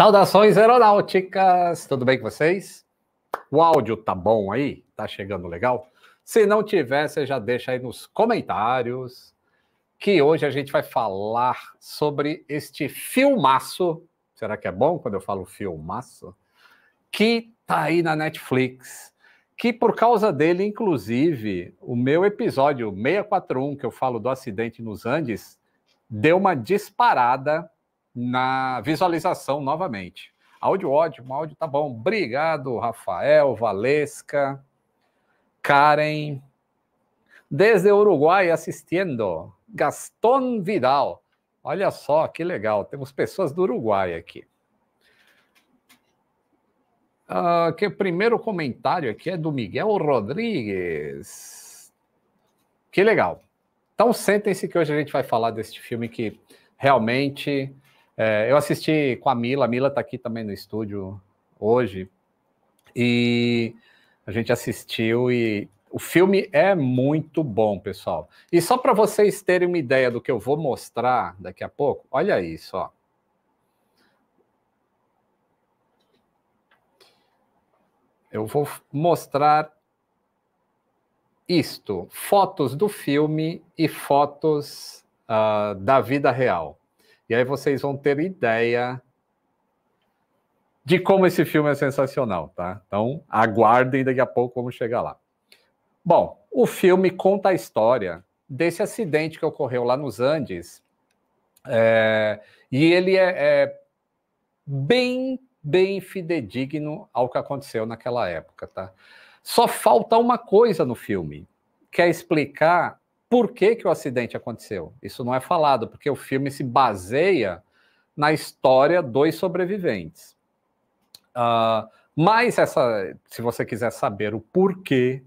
Saudações aeronáuticas, tudo bem com vocês? O áudio tá bom aí? Tá chegando legal? Se não tiver, você já deixa aí nos comentários que hoje a gente vai falar sobre este filmaço. Será que é bom quando eu falo filmaço? Que tá aí na Netflix. Que por causa dele, inclusive, o meu episódio 641, que eu falo do acidente nos Andes, deu uma disparada na visualização novamente. Áudio ótimo, áudio tá bom. Obrigado, Rafael, Valesca, Karen. Desde Uruguai assistindo, Gaston Vidal. Olha só que legal, temos pessoas do Uruguai aqui. Uh, que o primeiro comentário aqui é do Miguel Rodrigues. Que legal. Então sentem-se que hoje a gente vai falar deste filme que realmente é, eu assisti com a Mila, a Mila está aqui também no estúdio hoje, e a gente assistiu e o filme é muito bom, pessoal. E só para vocês terem uma ideia do que eu vou mostrar daqui a pouco, olha isso, ó. Eu vou mostrar isto: fotos do filme e fotos uh, da vida real. E aí vocês vão ter ideia de como esse filme é sensacional, tá? Então, aguardem, daqui a pouco vamos chegar lá. Bom, o filme conta a história desse acidente que ocorreu lá nos Andes. É, e ele é, é bem, bem fidedigno ao que aconteceu naquela época, tá? Só falta uma coisa no filme, que é explicar por que, que o acidente aconteceu. Isso não é falado, porque o filme se baseia na história dos sobreviventes. Uh, mas essa, se você quiser saber o porquê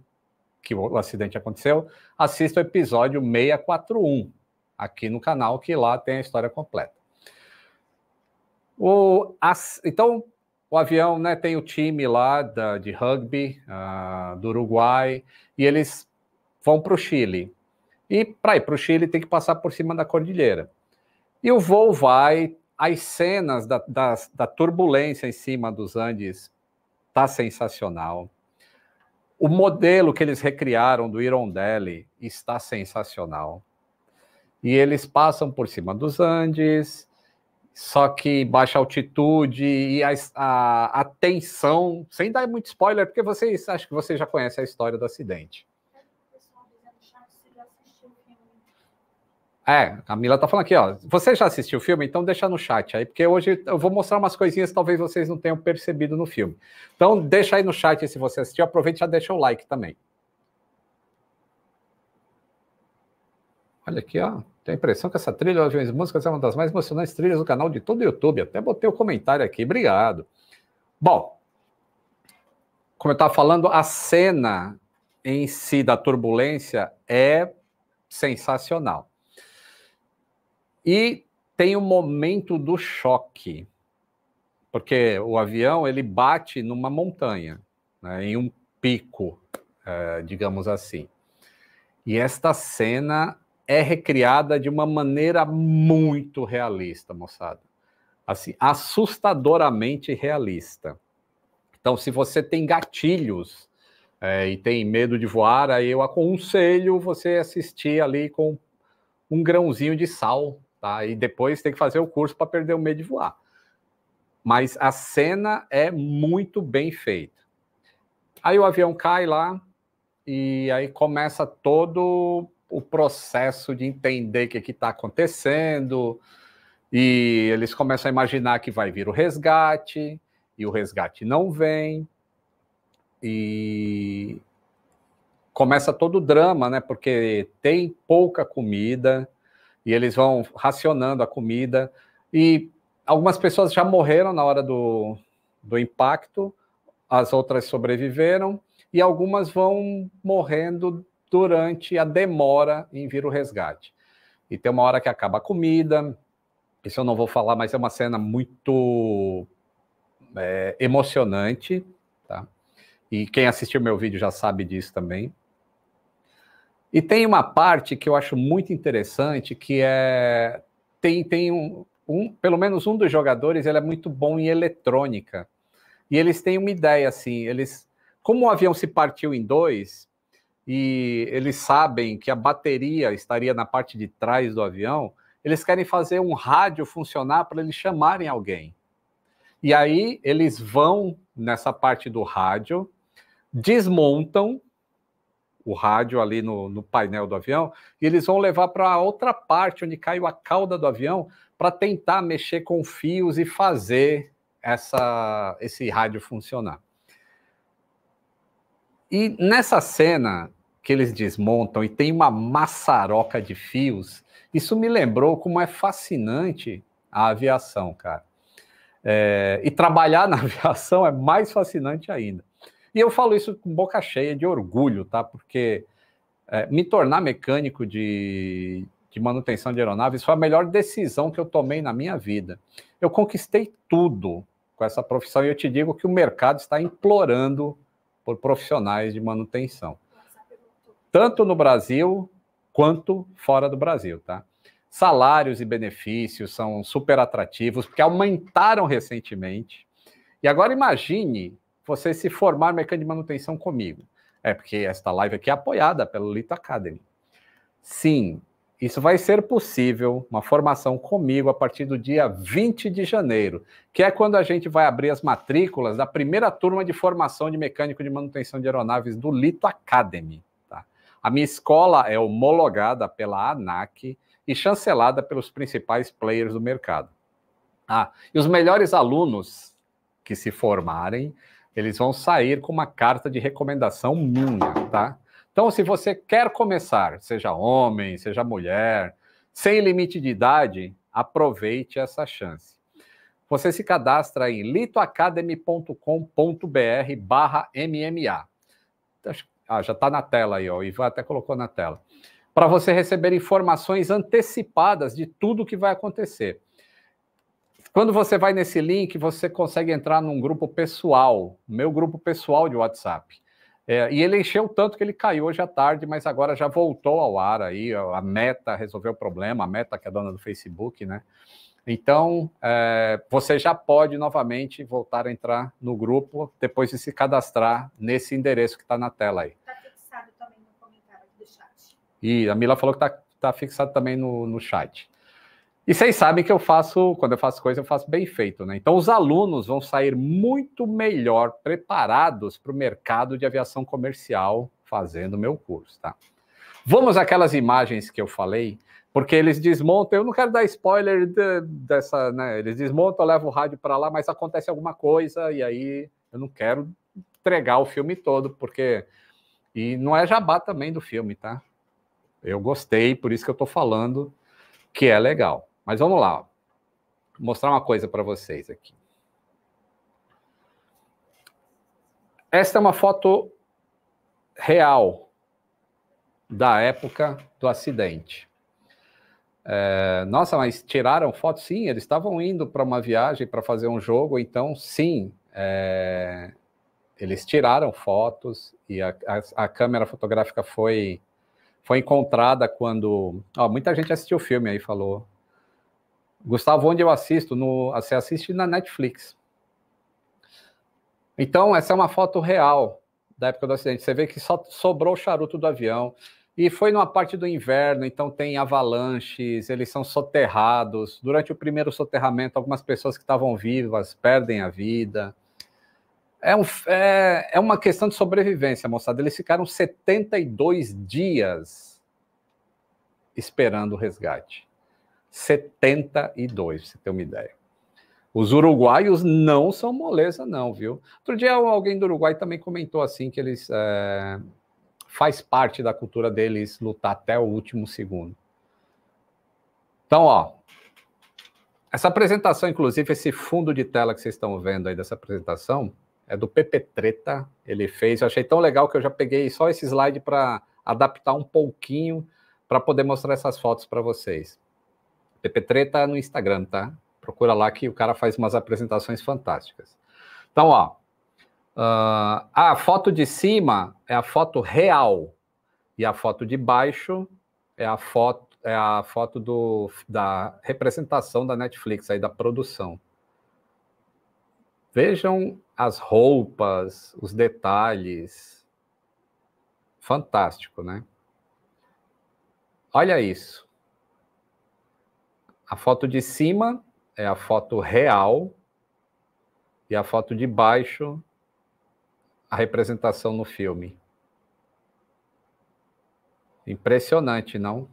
que o acidente aconteceu, assista o episódio 641 aqui no canal, que lá tem a história completa. O, as, então, o avião né, tem o time lá da, de rugby uh, do Uruguai e eles vão para o Chile. E para ir para o Chile tem que passar por cima da cordilheira. E o voo vai, as cenas da, da, da turbulência em cima dos Andes tá sensacional. O modelo que eles recriaram do Irondelli está sensacional. E eles passam por cima dos Andes, só que baixa altitude e a, a, a tensão, sem dar muito spoiler, porque vocês acho que vocês já conhecem a história do acidente. É, a Mila tá falando aqui, ó. Você já assistiu o filme? Então deixa no chat aí, porque hoje eu vou mostrar umas coisinhas que talvez vocês não tenham percebido no filme. Então deixa aí no chat se você assistiu. Aproveite e já deixa o like também. Olha aqui, ó. Tenho a impressão que essa trilha de músicas é uma das mais emocionantes trilhas do canal de todo o YouTube. Até botei o um comentário aqui. Obrigado. Bom, como eu estava falando, a cena em si da turbulência é sensacional. E tem o momento do choque, porque o avião ele bate numa montanha, né, em um pico, é, digamos assim. E esta cena é recriada de uma maneira muito realista, moçada. Assim, assustadoramente realista. Então, se você tem gatilhos é, e tem medo de voar, aí eu aconselho você assistir ali com um grãozinho de sal Tá? E depois tem que fazer o curso para perder o medo de voar. Mas a cena é muito bem feita. Aí o avião cai lá e aí começa todo o processo de entender o que está acontecendo. E eles começam a imaginar que vai vir o resgate, e o resgate não vem. E começa todo o drama, né? Porque tem pouca comida, e eles vão racionando a comida. E algumas pessoas já morreram na hora do, do impacto, as outras sobreviveram, e algumas vão morrendo durante a demora em vir o resgate. E tem uma hora que acaba a comida, isso eu não vou falar, mas é uma cena muito é, emocionante, tá? E quem assistiu meu vídeo já sabe disso também. E tem uma parte que eu acho muito interessante, que é tem, tem um, um, pelo menos um dos jogadores, ele é muito bom em eletrônica. E eles têm uma ideia assim, eles como o avião se partiu em dois e eles sabem que a bateria estaria na parte de trás do avião, eles querem fazer um rádio funcionar para eles chamarem alguém. E aí eles vão nessa parte do rádio, desmontam o rádio ali no, no painel do avião, e eles vão levar para outra parte onde caiu a cauda do avião para tentar mexer com fios e fazer essa, esse rádio funcionar. E nessa cena que eles desmontam e tem uma maçaroca de fios, isso me lembrou como é fascinante a aviação, cara. É, e trabalhar na aviação é mais fascinante ainda. E eu falo isso com boca cheia de orgulho, tá? Porque é, me tornar mecânico de, de manutenção de aeronaves foi a melhor decisão que eu tomei na minha vida. Eu conquistei tudo com essa profissão e eu te digo que o mercado está implorando por profissionais de manutenção, tanto no Brasil quanto fora do Brasil, tá? Salários e benefícios são super atrativos, porque aumentaram recentemente. E agora imagine você se formar mecânico de manutenção comigo. É, porque esta live aqui é apoiada pelo Lito Academy. Sim, isso vai ser possível, uma formação comigo a partir do dia 20 de janeiro, que é quando a gente vai abrir as matrículas da primeira turma de formação de mecânico de manutenção de aeronaves do Lito Academy. Tá? A minha escola é homologada pela ANAC e chancelada pelos principais players do mercado. Ah, e os melhores alunos que se formarem eles vão sair com uma carta de recomendação minha, tá? Então, se você quer começar, seja homem, seja mulher, sem limite de idade, aproveite essa chance. Você se cadastra em litoacademy.com.br barra MMA. Ah, já está na tela aí, ó. o Ivan até colocou na tela. Para você receber informações antecipadas de tudo que vai acontecer. Quando você vai nesse link, você consegue entrar num grupo pessoal, meu grupo pessoal de WhatsApp. É, e ele encheu tanto que ele caiu hoje à tarde, mas agora já voltou ao ar aí. A Meta resolveu o problema, a Meta que é dona do Facebook, né? Então, é, você já pode novamente voltar a entrar no grupo depois de se cadastrar nesse endereço que está na tela aí. Está fixado também no comentário do chat. E a Mila falou que está tá fixado também no, no chat. E vocês sabem que eu faço, quando eu faço coisa, eu faço bem feito, né? Então os alunos vão sair muito melhor preparados para o mercado de aviação comercial fazendo meu curso, tá? Vamos àquelas imagens que eu falei, porque eles desmontam, eu não quero dar spoiler de, dessa, né? Eles desmontam, eu levo o rádio para lá, mas acontece alguma coisa e aí eu não quero entregar o filme todo, porque e não é jabá também do filme, tá? Eu gostei, por isso que eu tô falando que é legal. Mas vamos lá, ó. Vou mostrar uma coisa para vocês aqui. Esta é uma foto real da época do acidente. É, nossa, mas tiraram foto? Sim, eles estavam indo para uma viagem para fazer um jogo, então sim, é, eles tiraram fotos e a, a, a, câmera fotográfica foi foi encontrada quando. Ó, muita gente assistiu o filme aí falou. Gustavo, onde eu assisto? No, você assiste na Netflix. Então, essa é uma foto real da época do acidente. Você vê que só sobrou o charuto do avião. E foi numa parte do inverno, então tem avalanches, eles são soterrados. Durante o primeiro soterramento, algumas pessoas que estavam vivas perdem a vida. É, um, é, é uma questão de sobrevivência, moçada. Eles ficaram 72 dias esperando o resgate. 72, pra você tem uma ideia. Os uruguaios não são moleza, não, viu? Outro dia alguém do Uruguai também comentou assim que eles é, faz parte da cultura deles lutar até o último segundo. Então, ó, essa apresentação, inclusive, esse fundo de tela que vocês estão vendo aí dessa apresentação, é do PP Treta. Ele fez. Eu achei tão legal que eu já peguei só esse slide para adaptar um pouquinho para poder mostrar essas fotos para vocês. PP Treta no Instagram, tá? Procura lá que o cara faz umas apresentações fantásticas. Então, ó. Uh, a foto de cima é a foto real e a foto de baixo é a foto é a foto do, da representação da Netflix aí da produção. Vejam as roupas, os detalhes. Fantástico, né? Olha isso. A foto de cima é a foto real e a foto de baixo a representação no filme. Impressionante, não?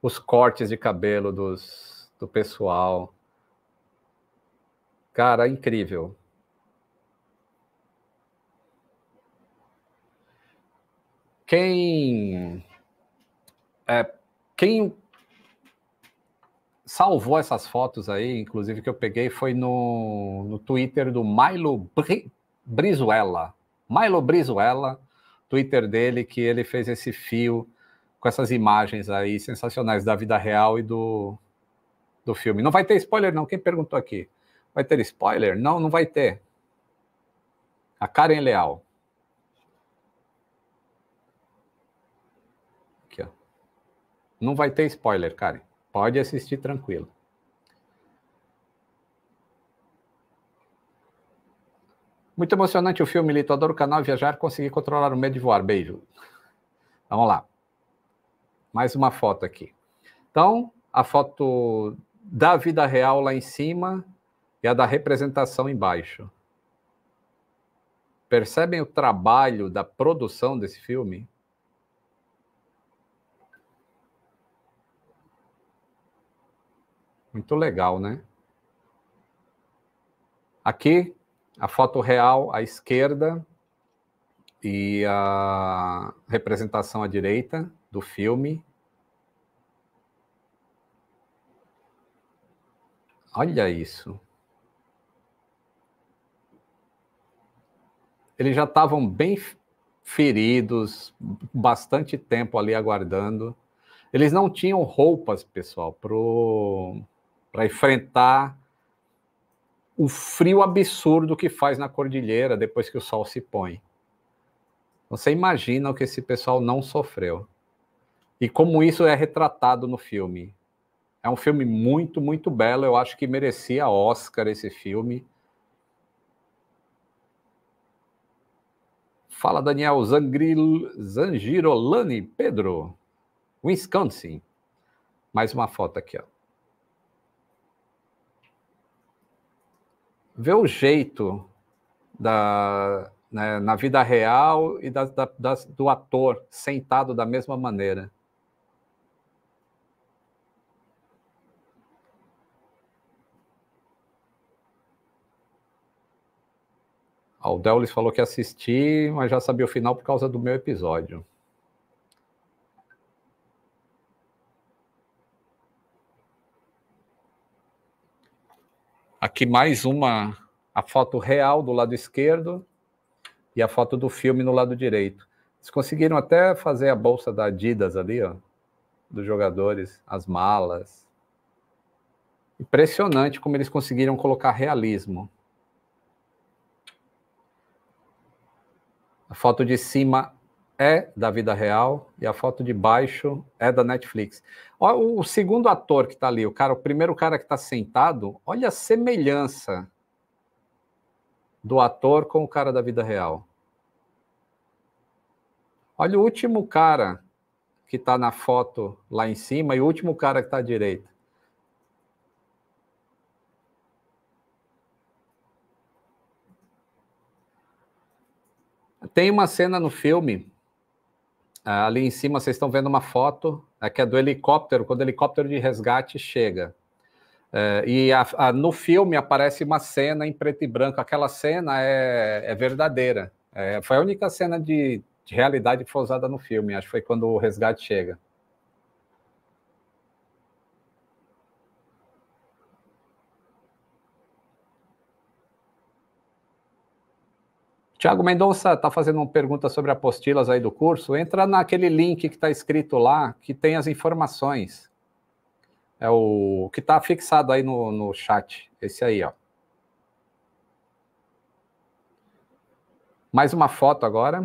Os cortes de cabelo dos, do pessoal. Cara, incrível. Quem, é, quem salvou essas fotos aí, inclusive que eu peguei foi no, no Twitter do Milo Bri, Brizuela. Milo Brizuela, Twitter dele, que ele fez esse fio com essas imagens aí sensacionais da vida real e do, do filme. Não vai ter spoiler, não. Quem perguntou aqui? Vai ter spoiler? Não, não vai ter. A Karen Leal. Aqui, ó. Não vai ter spoiler, Karen. Pode assistir tranquilo. Muito emocionante o filme, Lito. Adoro o canal Viajar, consegui controlar o medo de voar. Beijo. Vamos lá. Mais uma foto aqui. Então, a foto da vida real lá em cima e a da representação embaixo. Percebem o trabalho da produção desse filme? Muito legal, né? Aqui, a foto real à esquerda e a representação à direita do filme. Olha isso. Eles já estavam bem feridos, bastante tempo ali aguardando. Eles não tinham roupas, pessoal, pro para enfrentar o frio absurdo que faz na cordilheira depois que o sol se põe. Você imagina o que esse pessoal não sofreu. E como isso é retratado no filme. É um filme muito, muito belo. Eu acho que merecia Oscar esse filme. Fala, Daniel Zangril, Zangirolani, Pedro, Wisconsin. Mais uma foto aqui, ó. ver o jeito da, né, na vida real e da, da, do ator sentado da mesma maneira. Ah, o Dellis falou que assisti, mas já sabia o final por causa do meu episódio. Aqui mais uma, a foto real do lado esquerdo e a foto do filme no lado direito. Eles conseguiram até fazer a bolsa da Adidas ali, ó, dos jogadores, as malas. Impressionante como eles conseguiram colocar realismo. A foto de cima é da vida real e a foto de baixo é da Netflix. O, o segundo ator que está ali, o cara, o primeiro cara que está sentado, olha a semelhança do ator com o cara da vida real. Olha o último cara que está na foto lá em cima e o último cara que está à direita. Tem uma cena no filme ah, ali em cima vocês estão vendo uma foto é que é do helicóptero, quando o helicóptero de resgate chega. É, e a, a, no filme aparece uma cena em preto e branco. Aquela cena é, é verdadeira. É, foi a única cena de, de realidade que foi usada no filme. Acho que foi quando o resgate chega. Tiago Mendonça está fazendo uma pergunta sobre apostilas aí do curso. Entra naquele link que está escrito lá, que tem as informações. É o que está fixado aí no, no chat. Esse aí, ó. Mais uma foto agora.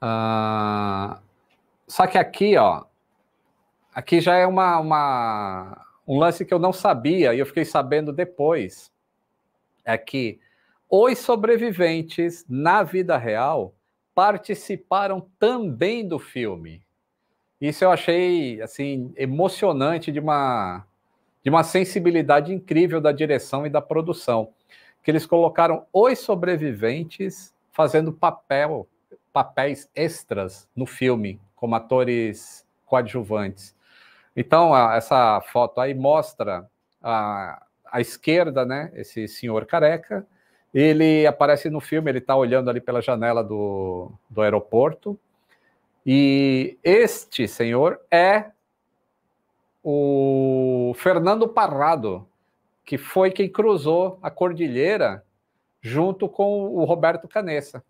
Uh, só que aqui, ó, aqui já é uma, uma, um lance que eu não sabia e eu fiquei sabendo depois. É que os sobreviventes, na vida real, participaram também do filme. Isso eu achei assim emocionante de uma de uma sensibilidade incrível da direção e da produção, que eles colocaram os sobreviventes fazendo papel papéis extras no filme como atores coadjuvantes. Então essa foto aí mostra a à esquerda, né, esse senhor careca, ele aparece no filme, ele está olhando ali pela janela do, do aeroporto. E este senhor é o Fernando Parrado, que foi quem cruzou a cordilheira junto com o Roberto Canessa.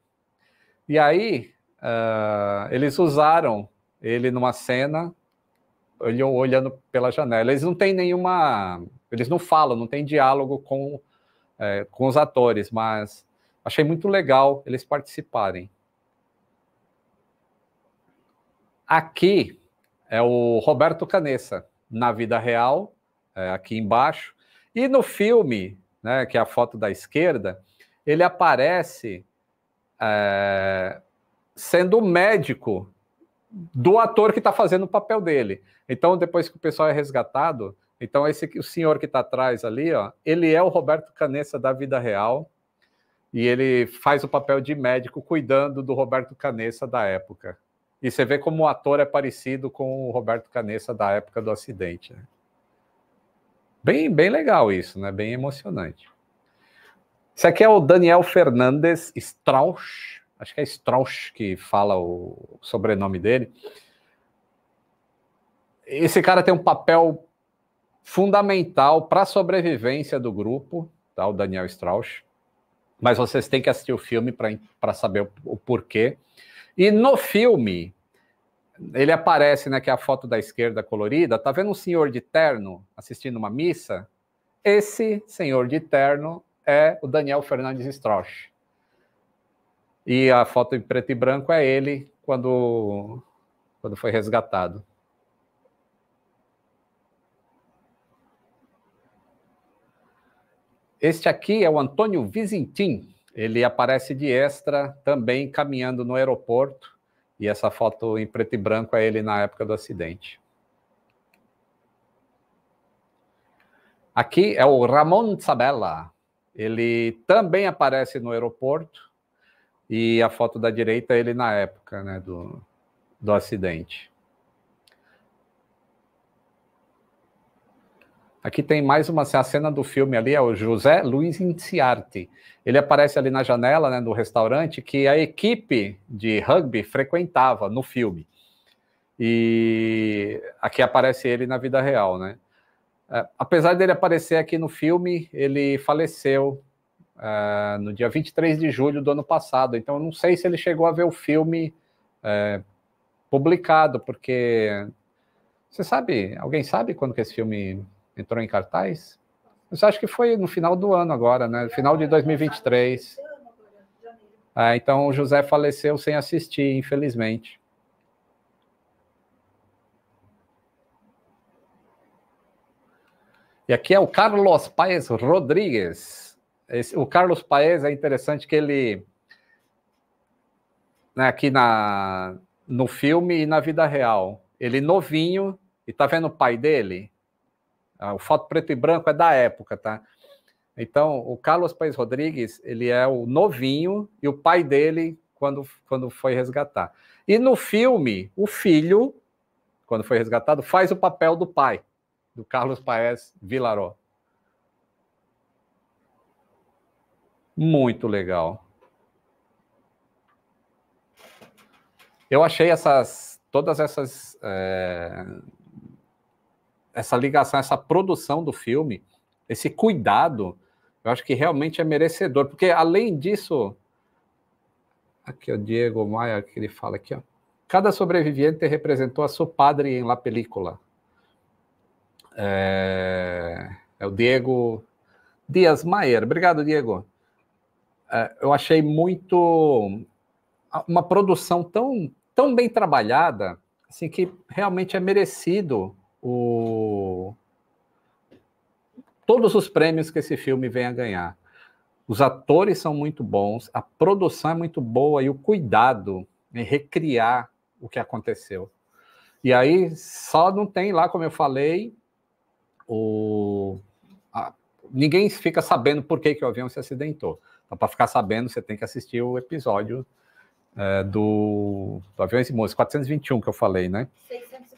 E aí uh, eles usaram ele numa cena olhando pela janela. Eles não têm nenhuma, eles não falam, não tem diálogo com é, com os atores, mas achei muito legal eles participarem. Aqui é o Roberto Canessa, na vida real, é, aqui embaixo. E no filme, né, que é a foto da esquerda, ele aparece é, sendo o médico do ator que está fazendo o papel dele. Então, depois que o pessoal é resgatado, então, esse o senhor que está atrás ali, ó, ele é o Roberto Canessa da vida real e ele faz o papel de médico cuidando do Roberto Canessa da época. E você vê como o ator é parecido com o Roberto Canessa da época do acidente. Né? Bem, bem legal isso, né? Bem emocionante. Esse aqui é o Daniel Fernandes Strauss, acho que é Strauss que fala o sobrenome dele. Esse cara tem um papel fundamental para a sobrevivência do grupo, tá? o Daniel Strauss. Mas vocês têm que assistir o filme para saber o, o, porquê. E no filme, ele aparece, né, que é a foto da esquerda colorida, tá vendo um senhor de terno assistindo uma missa? Esse senhor de terno é o Daniel Fernandes Strauss. E a foto em preto e branco é ele quando, quando foi resgatado. Este aqui é o Antônio Vizintim. Ele aparece de extra também caminhando no aeroporto. E essa foto em preto e branco é ele na época do acidente. Aqui é o Ramon Sabella. Ele também aparece no aeroporto. E a foto da direita é ele na época né, do, do acidente. Aqui tem mais uma a cena do filme ali, é o José Luiz Inciarte. Ele aparece ali na janela né, do restaurante que a equipe de rugby frequentava no filme. E aqui aparece ele na vida real, né? É, apesar dele aparecer aqui no filme, ele faleceu é, no dia 23 de julho do ano passado. Então, eu não sei se ele chegou a ver o filme é, publicado, porque você sabe, alguém sabe quando que esse filme entrou em cartaz? Isso acho que foi no final do ano agora, né? Final de 2023. Ah, é, então o José faleceu sem assistir, infelizmente. E aqui é o Carlos Paes Rodrigues. Esse, o Carlos Paes é interessante que ele, né, aqui na, no filme e na vida real, ele novinho e tá vendo o pai dele ah, o foto preto e branco é da época, tá? Então, o Carlos Paes Rodrigues, ele é o novinho e o pai dele quando, quando foi resgatar. E no filme, o filho, quando foi resgatado, faz o papel do pai, do Carlos Paes Vilaró. Muito legal. Eu achei essas todas essas é, essa ligação, essa produção do filme, esse cuidado, eu acho que realmente é merecedor, porque além disso, aqui o Diego Maia que ele fala aqui, ó, cada sobrevivente representou a seu padre em la película. É, é o Diego Dias Maier. Obrigado, Diego. É, eu achei muito uma produção tão, tão bem trabalhada, assim que realmente é merecido o... todos os prêmios que esse filme vem a ganhar. Os atores são muito bons, a produção é muito boa e o cuidado em recriar o que aconteceu. E aí só não tem lá, como eu falei, o... a... ninguém fica sabendo por que, que o avião se acidentou. Então, para ficar sabendo, você tem que assistir o episódio é, do, do Aviões e Moças, 421 que eu falei, né? 621.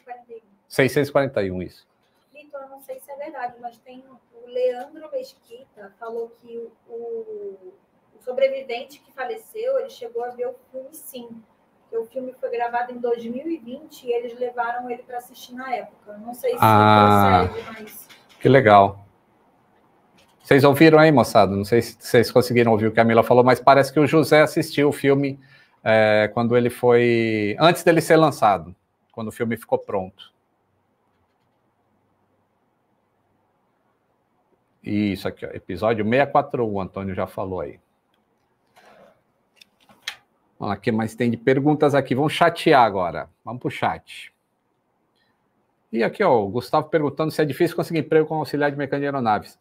641, isso. Vitor, não sei se é verdade, mas tem o Leandro Mesquita falou que o, o, sobrevivente que faleceu, ele chegou a ver o filme sim. Que o filme foi gravado em 2020 e eles levaram ele para assistir na época. Não sei se ah, procede, mas. Que legal. Vocês ouviram aí, moçada? Não sei se vocês conseguiram ouvir o que a Mila falou, mas parece que o José assistiu o filme é, quando ele foi. antes dele ser lançado, quando o filme ficou pronto. Isso aqui, ó, episódio 641, Antônio já falou aí. Vamos lá, o que mais tem de perguntas aqui? Vamos chatear agora. Vamos para o chat. E aqui, ó, o Gustavo perguntando se é difícil conseguir emprego como auxiliar de mecânica de aeronaves.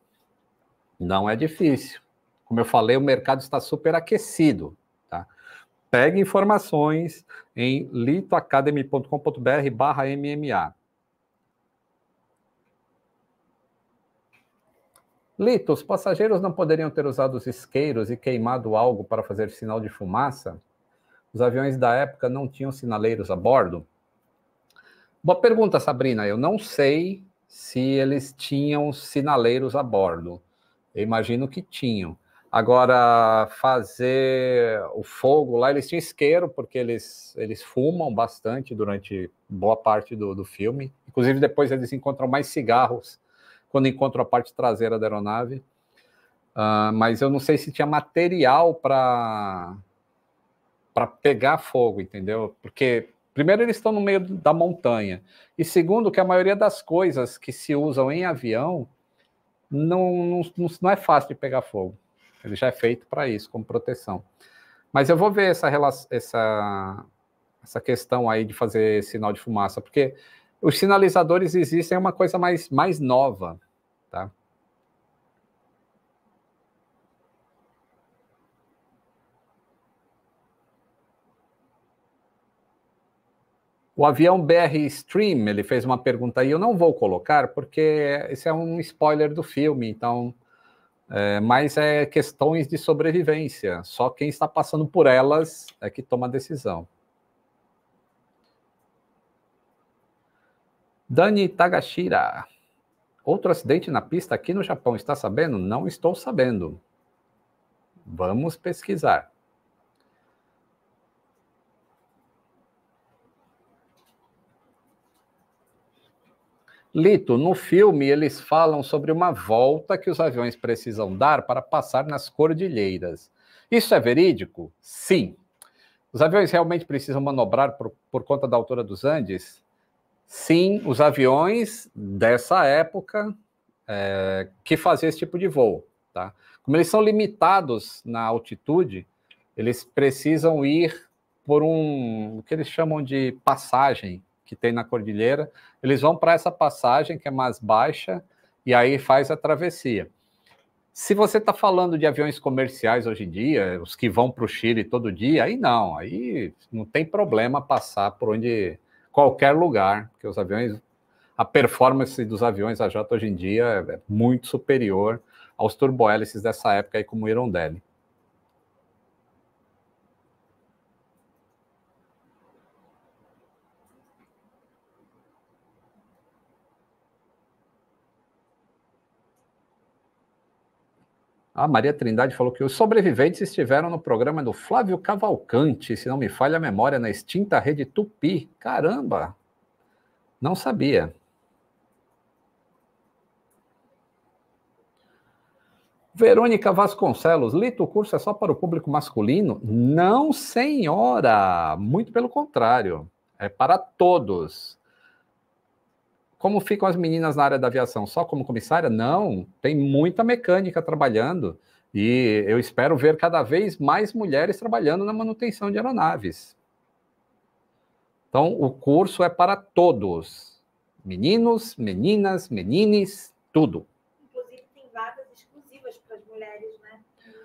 Não é difícil. Como eu falei, o mercado está super aquecido. Tá? Pegue informações em litoacademy.com.br barra MMA. Lito, os passageiros não poderiam ter usado os isqueiros e queimado algo para fazer sinal de fumaça? Os aviões da época não tinham sinaleiros a bordo? Boa pergunta, Sabrina. Eu não sei se eles tinham sinaleiros a bordo. Eu imagino que tinham. Agora, fazer o fogo lá, eles tinham isqueiro, porque eles, eles fumam bastante durante boa parte do, do filme. Inclusive, depois eles encontram mais cigarros quando encontro a parte traseira da aeronave. Uh, mas eu não sei se tinha material para para pegar fogo, entendeu? Porque primeiro eles estão no meio da montanha e segundo que a maioria das coisas que se usam em avião não, não, não é fácil de pegar fogo. Ele já é feito para isso, como proteção. Mas eu vou ver essa, essa, essa questão aí de fazer sinal de fumaça, porque os sinalizadores existem, é uma coisa mais, mais nova, tá? O avião BR Stream, ele fez uma pergunta aí, eu não vou colocar, porque esse é um spoiler do filme, então. É, mas é questões de sobrevivência, só quem está passando por elas é que toma a decisão. Dani Tagashira. Outro acidente na pista aqui no Japão, está sabendo? Não estou sabendo. Vamos pesquisar. Lito, no filme eles falam sobre uma volta que os aviões precisam dar para passar nas cordilheiras. Isso é verídico? Sim. Os aviões realmente precisam manobrar por, por conta da altura dos Andes? Sim, os aviões dessa época é, que faziam esse tipo de voo. Tá? Como eles são limitados na altitude, eles precisam ir por um o que eles chamam de passagem que tem na cordilheira. Eles vão para essa passagem que é mais baixa e aí faz a travessia. Se você está falando de aviões comerciais hoje em dia, os que vão para o Chile todo dia, aí não, aí não tem problema passar por onde qualquer lugar, porque os aviões, a performance dos aviões a jato hoje em dia é muito superior aos turbohélices dessa época aí como o Hirondelle. A Maria Trindade falou que os sobreviventes estiveram no programa do Flávio Cavalcante, se não me falha a memória, na extinta rede Tupi. Caramba! Não sabia. Verônica Vasconcelos, Lito, o curso é só para o público masculino? Não, senhora! Muito pelo contrário, é para todos. Como ficam as meninas na área da aviação? Só como comissária? Não, tem muita mecânica trabalhando. E eu espero ver cada vez mais mulheres trabalhando na manutenção de aeronaves. Então, o curso é para todos: meninos, meninas, menines, tudo. Inclusive, tem vagas exclusivas para as mulheres, né?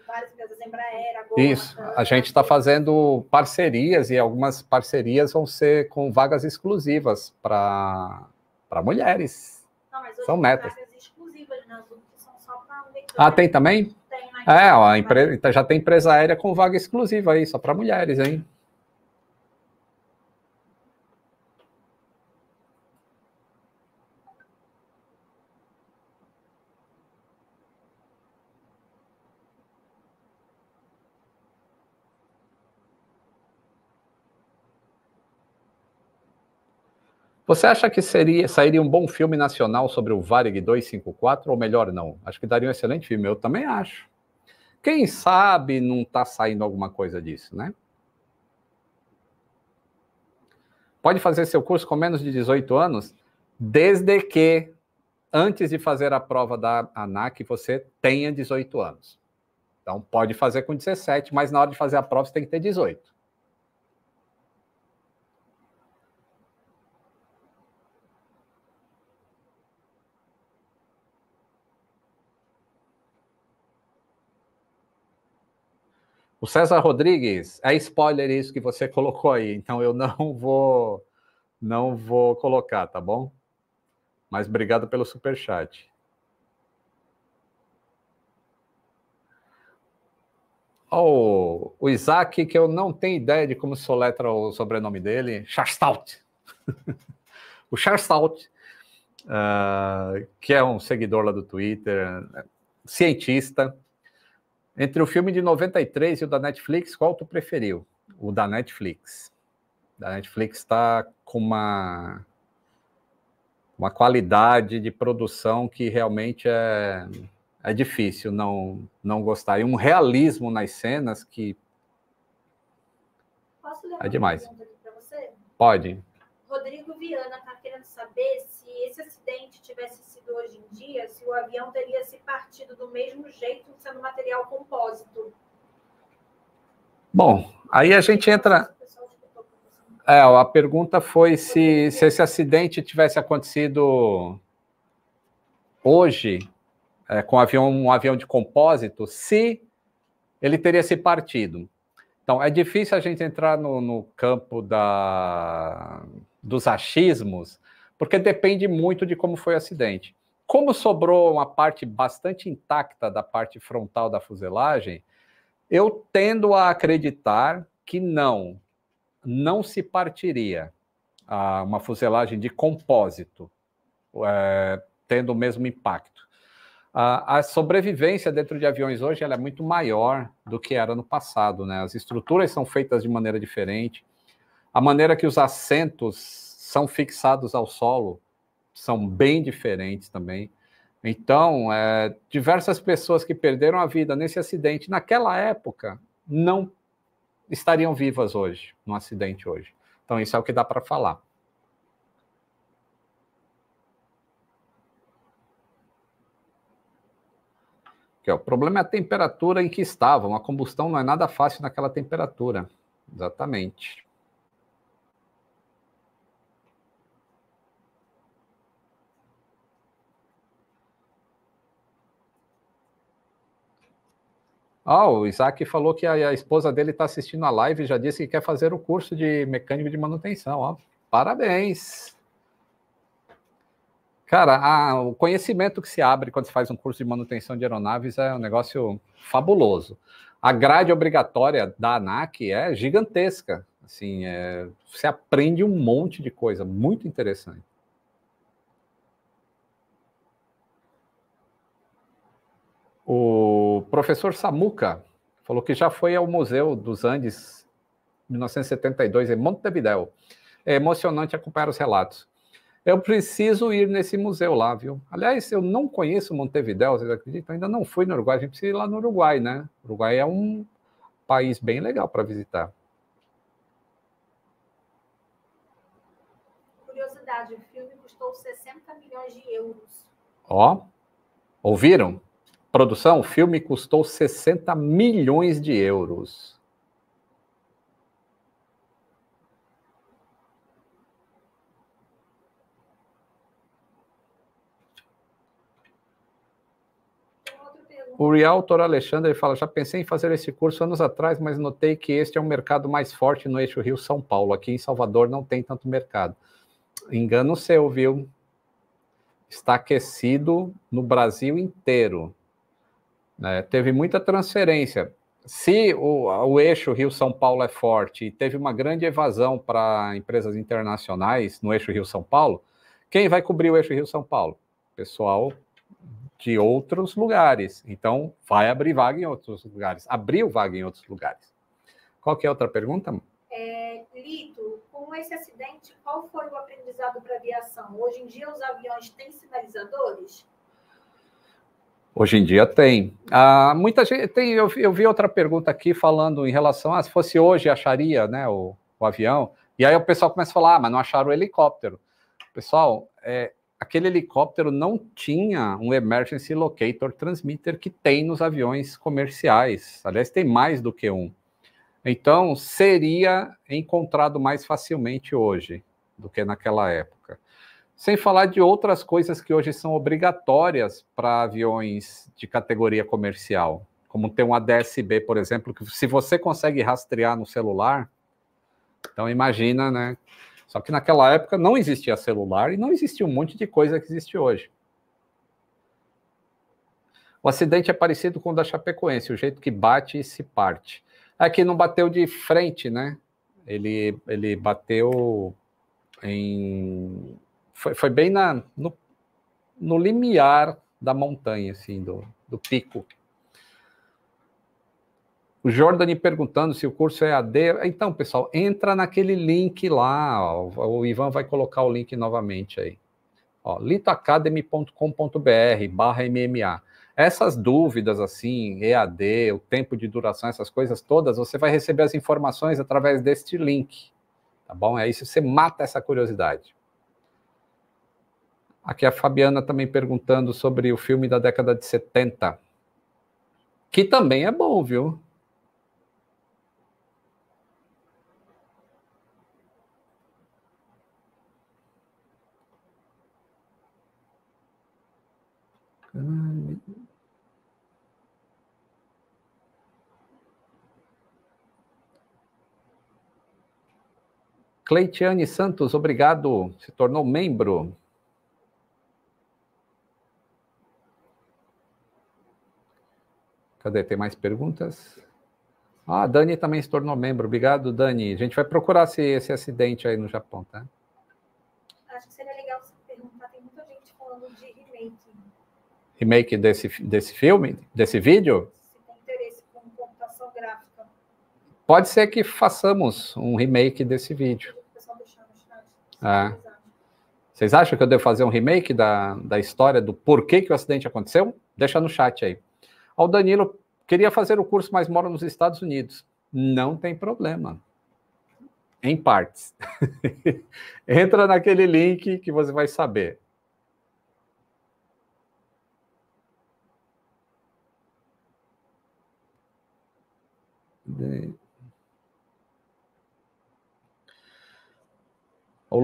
Várias empresas, agora. Isso, né? a gente está fazendo parcerias e algumas parcerias vão ser com vagas exclusivas para para mulheres. Não, são metas. exclusivas, né? são só para Ah, tem também? Tem, é, ó, empresa então já tem empresa aérea com vaga exclusiva aí, só para mulheres, hein? Você acha que seria, sairia um bom filme nacional sobre o Varig 254? Ou melhor, não? Acho que daria um excelente filme. Eu também acho. Quem sabe não está saindo alguma coisa disso, né? Pode fazer seu curso com menos de 18 anos, desde que, antes de fazer a prova da ANAC, você tenha 18 anos. Então, pode fazer com 17, mas na hora de fazer a prova, você tem que ter 18. O César Rodrigues, é spoiler isso que você colocou aí, então eu não vou não vou colocar, tá bom? Mas obrigado pelo super chat. Oh, o Isaac, que eu não tenho ideia de como soletra o sobrenome dele, Charstalt. o Charstalt uh, ah, que é um seguidor lá do Twitter, cientista, entre o filme de 93 e o da Netflix, qual tu preferiu? O da Netflix. A Netflix está com uma, uma qualidade de produção que realmente é, é difícil não, não gostar. E um realismo nas cenas que. Posso é demais. Pode. Rodrigo Viana está querendo saber se que esse acidente tivesse sido hoje em dia, se o avião teria se partido do mesmo jeito, sendo material compósito. Bom, aí a gente entra. É, a pergunta foi se, se esse acidente tivesse acontecido hoje, é, com um avião, um avião de compósito, se ele teria se partido. Então, é difícil a gente entrar no, no campo da, dos achismos, porque depende muito de como foi o acidente. Como sobrou uma parte bastante intacta da parte frontal da fuselagem, eu tendo a acreditar que não, não se partiria a ah, uma fuselagem de compósito, é, tendo o mesmo impacto. A, a sobrevivência dentro de aviões hoje é muito maior do que era no passado, né? As estruturas são feitas de maneira diferente, a maneira que os assentos são fixados ao solo são bem diferentes também. Então, é, diversas pessoas que perderam a vida nesse acidente naquela época não estariam vivas hoje, no acidente hoje. Então, isso é o que dá para falar. o problema é a temperatura em que estavam. A combustão não é nada fácil naquela temperatura. Exatamente. Ah, o Isaac falou que a, a esposa dele está assistindo a live e já disse que quer fazer o curso de mecânico de manutenção. Ó. Parabéns! Cara, a, o conhecimento que se abre quando se faz um curso de manutenção de aeronaves é um negócio fabuloso. A grade obrigatória da ANAC é gigantesca. Assim, é, você aprende um monte de coisa, muito interessante. O professor Samuca falou que já foi ao Museu dos Andes 1972 em Montevideo. É emocionante acompanhar os relatos. Eu preciso ir nesse museu lá, viu? Aliás, eu não conheço Montevideo, vocês acreditam? Ainda não fui no Uruguai, a gente precisa ir lá no Uruguai, né? O Uruguai é um país bem legal para visitar. Curiosidade, o filme custou 60 milhões de euros. Ó, ouviram? produção, o filme custou 60 milhões de euros. O Realtor Alexandre fala: já pensei em fazer esse curso anos atrás, mas notei que este é um mercado mais forte no eixo Rio São Paulo. Aqui em Salvador não tem tanto mercado. Engano seu, viu? Está aquecido no Brasil inteiro. Né? Teve muita transferência. Se o, o eixo Rio-São Paulo é forte e teve uma grande evasão para empresas internacionais no eixo Rio-São Paulo, quem vai cobrir o eixo Rio-São Paulo? Pessoal de outros lugares. Então, vai abrir vaga em outros lugares. Abriu vaga em outros lugares. Qual que é a outra pergunta? É, Lito, com esse acidente, qual foi o aprendizado para a aviação? Hoje em dia, os aviões têm sinalizadores? Hoje em dia tem. Ah, muita gente tem. Eu, eu, vi outra pergunta aqui falando em relação a se fosse hoje acharia, né, o, o, avião. E aí o pessoal começa a falar, ah, mas não acharam o helicóptero. Pessoal, é, aquele helicóptero não tinha um emergency locator transmitter que tem nos aviões comerciais. Aliás, tem mais do que um. Então seria encontrado mais facilmente hoje do que naquela época. Sem falar de outras coisas que hoje são obrigatórias para aviões de categoria comercial, como ter um ADS-B, por exemplo, que se você consegue rastrear no celular, então imagina, né? Só que naquela época não existia celular e não existia um monte de coisa que existe hoje. O acidente é parecido com o da Chapecoense, o jeito que bate e se parte. Aqui é não bateu de frente, né? Ele, ele bateu em foi, foi bem na, no, no limiar da montanha, assim, do, do pico. O Jordan perguntando se o curso é AD. Então, pessoal, entra naquele link lá. Ó. O Ivan vai colocar o link novamente aí. litoacademy.com.br barra MMA. Essas dúvidas, assim, EAD, o tempo de duração, essas coisas todas, você vai receber as informações através deste link. Tá bom? É isso. você mata essa curiosidade. Aqui a Fabiana também perguntando sobre o filme da década de 70. Que também é bom, viu? Cleitiane Santos, obrigado, se tornou membro. Cadê? Tem mais perguntas? Ah, Dani também se tornou membro. Obrigado, Dani. A gente vai procurar se esse acidente aí no Japão, tá? Acho que seria legal você perguntar. Tem muita gente falando de remake. Remake desse, desse filme? Desse vídeo? Se tem interesse com computação gráfica. Pode ser que façamos um remake desse vídeo. O pessoal no chat. Ah. Vocês acham que eu devo fazer um remake da, da história do porquê que o acidente aconteceu? Deixa no chat aí. Ao Danilo, queria fazer o curso, mas mora nos Estados Unidos. Não tem problema. Em partes. Entra naquele link que você vai saber. De... O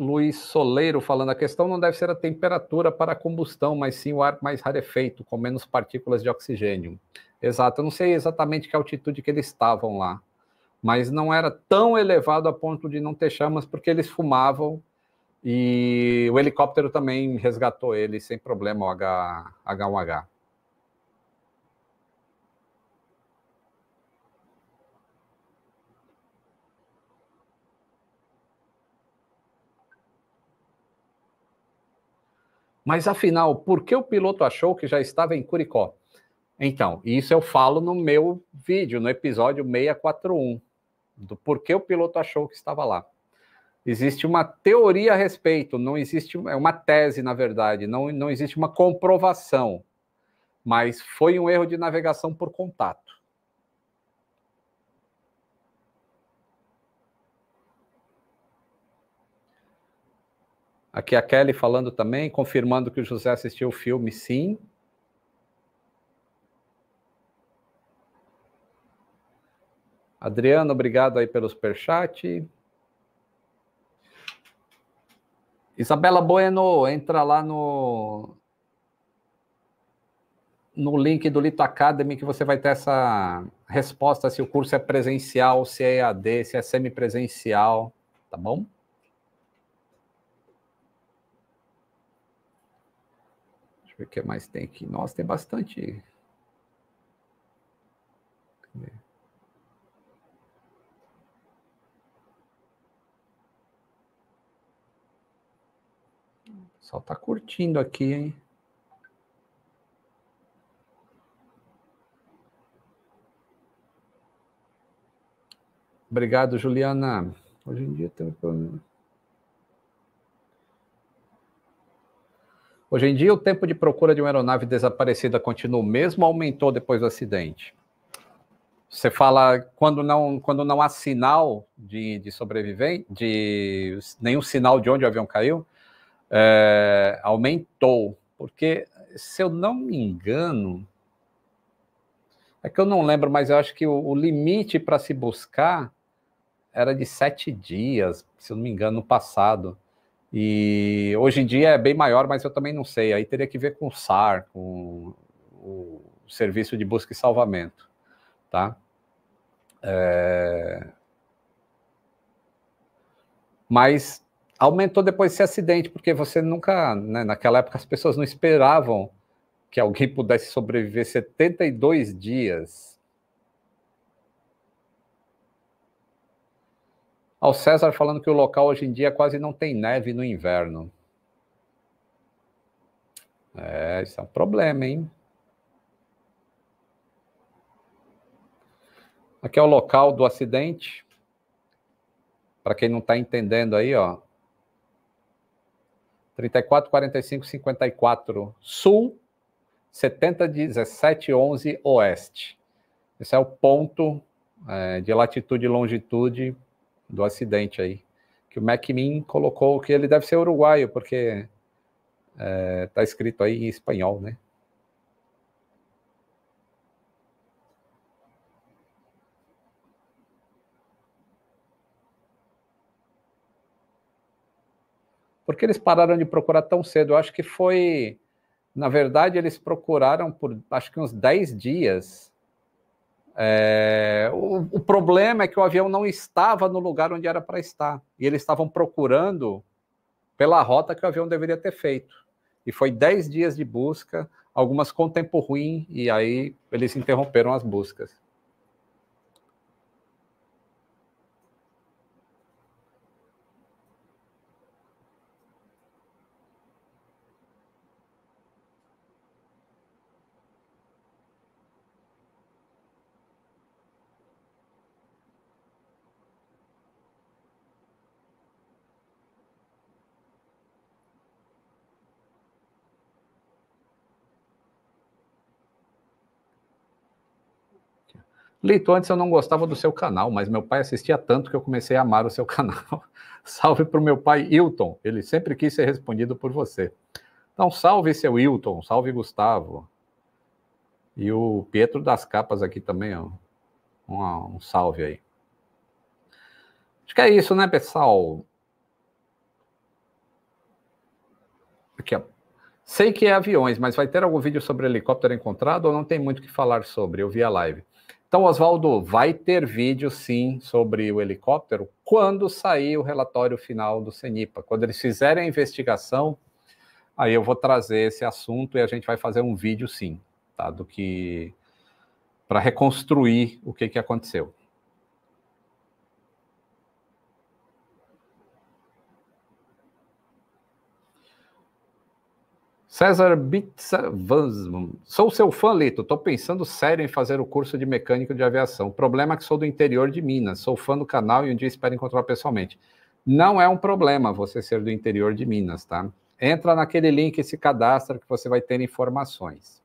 Luiz Soleiro falando, a questão não deve ser a temperatura para a combustão, mas sim o ar mais rarefeito, com menos partículas de oxigênio. Exato, eu não sei exatamente que altitude que eles estavam lá, mas não era tão elevado a ponto de não ter chamas, porque eles fumavam e o helicóptero também resgatou ele sem problema, o H, H1H. Mas afinal, por que o piloto achou que já estava em Curicó? Então, isso eu falo no meu vídeo, no episódio 641, do por que o piloto achou que estava lá. Existe uma teoria a respeito, não existe é uma tese, na verdade, não, não existe uma comprovação, mas foi um erro de navegação por contato. Aqui a Kelly falando também, confirmando que o José assistiu o filme, sim. Adriano, obrigado aí pelo superchat. Isabela Bueno, entra lá no no link do Lito Academy que você vai ter essa resposta se o curso é presencial, se é EAD, se é semipresencial, tá bom? ver o que mais tem aqui. Nossa, tem bastante. Cadê? Só tá curtindo aqui, hein? Obrigado, Juliana. Hoje em dia tem um problema. Hoje em dia, o tempo de procura de uma aeronave desaparecida continua o mesmo ou aumentou depois do acidente? Você fala quando não, quando não há sinal de, de sobrevivente, de nenhum sinal de onde o avião caiu, é, aumentou. Porque, se eu não me engano, é que eu não lembro, mas eu acho que o, o limite para se buscar era de sete dias, se eu não me engano, no passado. E hoje em dia é bem maior, mas eu também não sei. Aí teria que ver com o SAR, com o serviço de busca e salvamento, tá? É... Mas aumentou depois esse acidente, porque você nunca, né, naquela época as pessoas não esperavam que alguém pudesse sobreviver 72 dias Ao César falando que o local hoje em dia quase não tem neve no inverno. É, isso é um problema, hein? Aqui é o local do acidente. Para quem não está entendendo aí, ó. 34, 45, 54 sul, 70, 17, 11 oeste. Esse é o ponto é, de latitude e longitude do acidente aí. Que o Macmin colocou que ele deve ser uruguaio, porque está é, tá escrito aí em espanhol, né? Por que eles pararam de procurar tão cedo? Eu acho que foi. Na verdade, eles procuraram por acho que uns 10 dias é, o, o, problema é que o avião não estava no lugar onde era para estar. E eles estavam procurando pela rota que o avião deveria ter feito. E foi 10 dias de busca, algumas com tempo ruim, e aí eles interromperam as buscas. Lito, antes eu não gostava do seu canal, mas meu pai assistia tanto que eu comecei a amar o seu canal. salve para o meu pai Hilton, ele sempre quis ser respondido por você. Então, salve seu Hilton, salve Gustavo. E o Pietro das Capas aqui também, ó. Um, um salve aí. Acho que é isso, né, pessoal? Aqui, ó. Sei que é aviões, mas vai ter algum vídeo sobre helicóptero encontrado ou não tem muito o que falar sobre? Eu vi a live. Então, Oswaldo, vai ter vídeo sim sobre o helicóptero quando sair o relatório final do CENIPA. Quando eles fizerem a investigação, aí eu vou trazer esse assunto e a gente vai fazer um vídeo sim, tá? Do que para reconstruir o que, que aconteceu. César Bitsa, sou seu fã, Lito. Estou pensando sério em fazer o curso de mecânico de aviação. O problema é que sou do interior de Minas. Sou fã do canal e um dia espero encontrar pessoalmente. Não é um problema você ser do interior de Minas, tá? Entra naquele link esse se cadastra que você vai ter informações.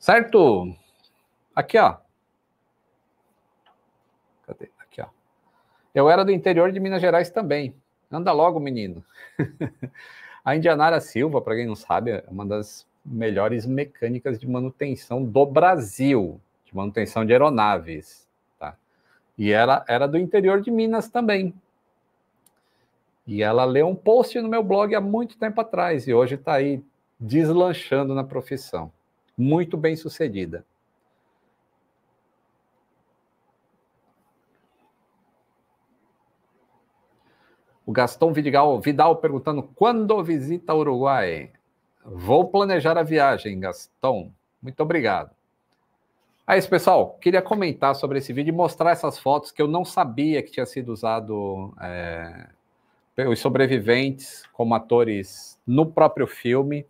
Certo? Aqui, ó. Cadê? Aqui, ó. Eu era do interior de Minas Gerais também. Anda logo, menino. a Indianara Silva, para quem não sabe, é uma das melhores mecânicas de manutenção do Brasil, de manutenção de aeronaves. Tá? E ela era do interior de Minas também. E ela leu um post no meu blog há muito tempo atrás e hoje está aí deslanchando na profissão muito bem sucedida. O Gastão Vidal, Vidal perguntando quando visita o Uruguai. Vou planejar a viagem, Gastão. Muito obrigado. É isso, pessoal. Queria comentar sobre esse vídeo e mostrar essas fotos que eu não sabia que tinha sido usado é, pelos sobreviventes como atores no próprio filme.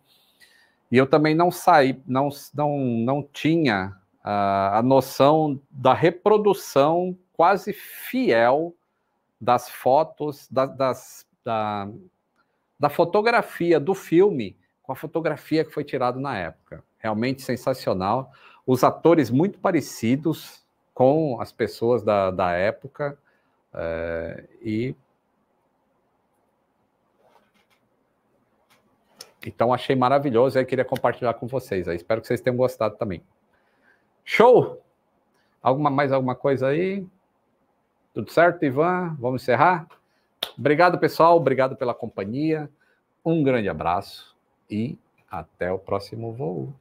E eu também não saí, não, não, não tinha uh, a noção da reprodução quase fiel das fotos, da, das, da, da fotografia do filme com a fotografia que foi tirada na época. Realmente sensacional. Os atores muito parecidos com as pessoas da, da época. Uh, e Então achei maravilhoso e queria compartilhar com vocês. Aí. Espero que vocês tenham gostado também. Show! Alguma mais alguma coisa aí? Tudo certo, Ivan? Vamos encerrar? Obrigado, pessoal. Obrigado pela companhia. Um grande abraço e até o próximo voo.